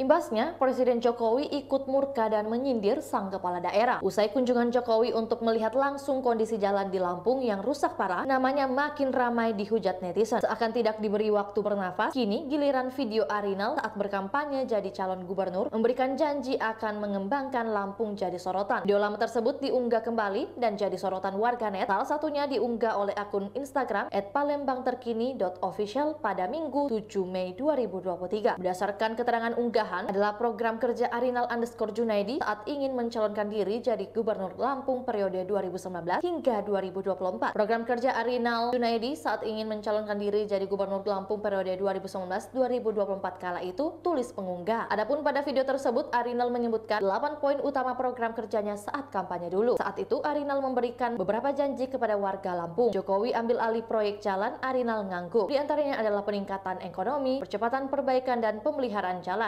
Imbasnya, Presiden Jokowi ikut murka dan menyindir sang kepala daerah. Usai kunjungan Jokowi untuk melihat langsung kondisi jalan di Lampung yang rusak parah, namanya makin ramai dihujat netizen. Seakan tidak diberi waktu bernafas, kini giliran video Arinal saat berkampanye jadi calon gubernur memberikan janji akan mengembangkan Lampung jadi sorotan. Video lama tersebut diunggah kembali dan jadi sorotan warganet, salah satunya diunggah oleh akun Instagram @palembangterkini.official pada Minggu 7 Mei 2023. Berdasarkan keterangan unggah Perubahan adalah program kerja Arinal underscore Junaidi saat ingin mencalonkan diri jadi Gubernur Lampung periode 2019 hingga 2024. Program kerja Arinal Junaidi saat ingin mencalonkan diri jadi Gubernur Lampung periode 2019-2024 kala itu tulis pengunggah. Adapun pada video tersebut Arinal menyebutkan 8 poin utama program kerjanya saat kampanye dulu. Saat itu Arinal memberikan beberapa janji kepada warga Lampung. Jokowi ambil alih proyek jalan Arinal ngangguk. Di antaranya adalah peningkatan ekonomi, percepatan perbaikan dan pemeliharaan jalan.